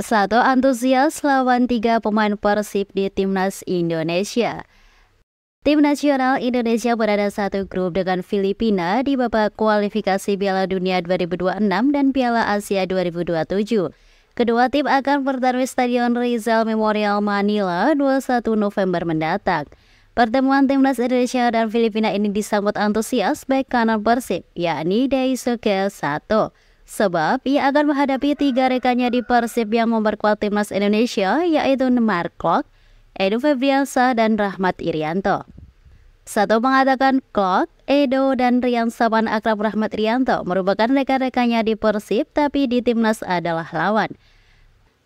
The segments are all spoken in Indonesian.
satu antusias lawan tiga pemain Persib di Timnas Indonesia. Tim nasional Indonesia berada satu grup dengan Filipina di babak kualifikasi Piala Dunia 2026 dan Piala Asia 2027. Kedua tim akan bertarung Stadion Rizal Memorial Manila 21 November mendatang. Pertemuan timnas Indonesia dan Filipina ini disambut antusias baik kanan Persib, yakni Daisuke Sato. Sebab ia akan menghadapi tiga rekannya di Persib yang memperkuat timnas Indonesia yaitu Mark Edo Febriansa, dan Rahmat Irianto. Satu mengatakan Klok, Edo, dan Rian Saban Akrab Rahmat Irianto, merupakan rekan-rekannya di Persib tapi di timnas adalah lawan.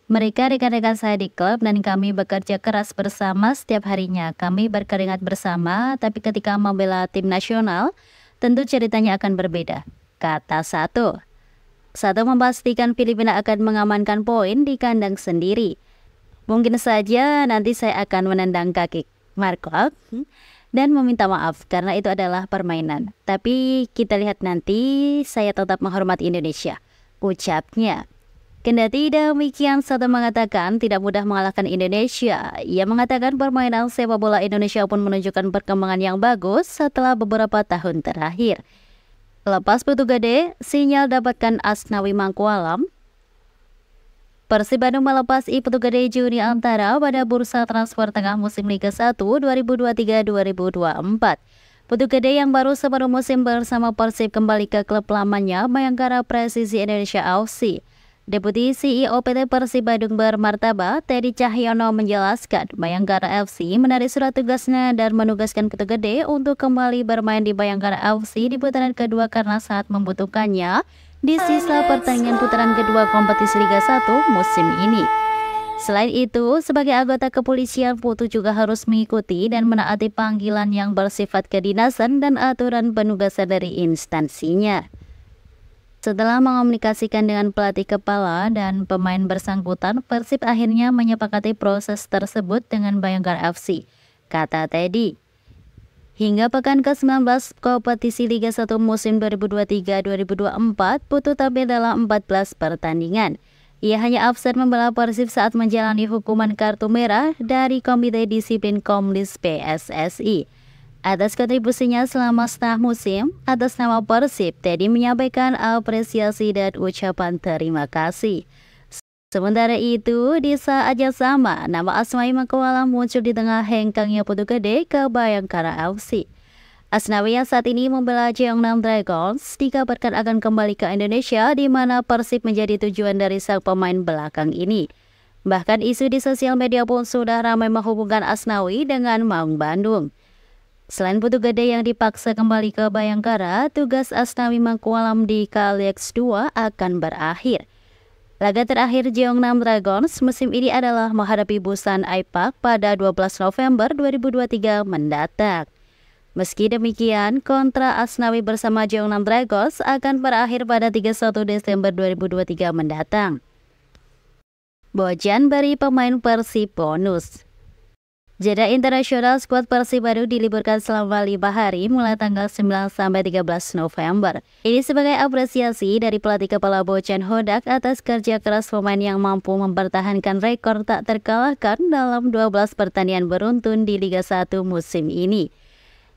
Mereka rekan-rekan saya di klub dan kami bekerja keras bersama setiap harinya. Kami berkeringat bersama, tapi ketika membela tim nasional, tentu ceritanya akan berbeda. Kata satu. Sato memastikan Filipina akan mengamankan poin di kandang sendiri. Mungkin saja nanti saya akan menendang kaki Markov dan meminta maaf karena itu adalah permainan. Tapi kita lihat nanti, saya tetap menghormati Indonesia. Ucapnya. Kendati demikian, Sato mengatakan tidak mudah mengalahkan Indonesia. Ia mengatakan permainan sepak bola Indonesia pun menunjukkan perkembangan yang bagus setelah beberapa tahun terakhir. Lepas Gede, sinyal dapatkan Asnawi Mangkualam. Persib Bandung melepas I Gede Juni Antara pada bursa transfer tengah musim Liga 1 2023-2024. Gede yang baru separuh musim bersama Persib kembali ke klub lamanya Mayangkara Presisi Indonesia Aussie. Deputi CEO PT Persib Bandung bermartabat Teddy Cahyono menjelaskan Bayangkara FC menarik surat tugasnya dan menugaskan Gede untuk kembali bermain di Bayangkara FC di putaran kedua karena saat membutuhkannya di sisa pertandingan putaran kedua kompetisi Liga 1 musim ini. Selain itu, sebagai anggota kepolisian Putu juga harus mengikuti dan menaati panggilan yang bersifat kedinasan dan aturan penugasan dari instansinya. Setelah mengomunikasikan dengan pelatih kepala dan pemain bersangkutan, Persib akhirnya menyepakati proses tersebut dengan Bayangkara FC, kata Teddy. Hingga pekan ke-19 kompetisi Liga 1 musim 2023-2024, Putu tampil dalam 14 pertandingan. Ia hanya absen membela Persib saat menjalani hukuman kartu merah dari Komite Disiplin Komdis PSSI. Atas kontribusinya selama setengah musim, atas nama Persib, Teddy menyampaikan apresiasi dan ucapan terima kasih. Sementara itu, di saat yang sama, nama Asmawi Mangkualam muncul di tengah hengkangnya Putu Gede ke Bayangkara FC. Asnawi yang saat ini membela Jeongnam Dragons dikabarkan akan kembali ke Indonesia di mana Persib menjadi tujuan dari sang pemain belakang ini. Bahkan isu di sosial media pun sudah ramai menghubungkan Asnawi dengan Maung Bandung. Selain putu gede yang dipaksa kembali ke Bayangkara, tugas Asnawi Mangkualam di KLX 2 akan berakhir. Laga terakhir Jeongnam Dragons musim ini adalah menghadapi Busan Aipak pada 12 November 2023 mendatang. Meski demikian, kontra Asnawi bersama Jeongnam Dragons akan berakhir pada 31 Desember 2023 mendatang. Bojan beri pemain Persib bonus. Jeda internasional skuad Persib baru diliburkan selama lima hari mulai tanggal 9 sampai 13 November. Ini sebagai apresiasi dari pelatih kepala Bojan Hodak atas kerja keras pemain yang mampu mempertahankan rekor tak terkalahkan dalam 12 pertandingan beruntun di Liga 1 musim ini.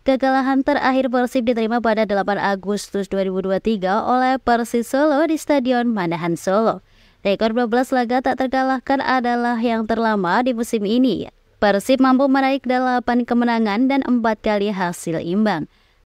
Kekalahan terakhir Persib diterima pada 8 Agustus 2023 oleh Persis Solo di Stadion Manahan Solo. Rekor 12 laga tak terkalahkan adalah yang terlama di musim ini. Persib mampu meraih 8 kemenangan dan 4 kali hasil imbang.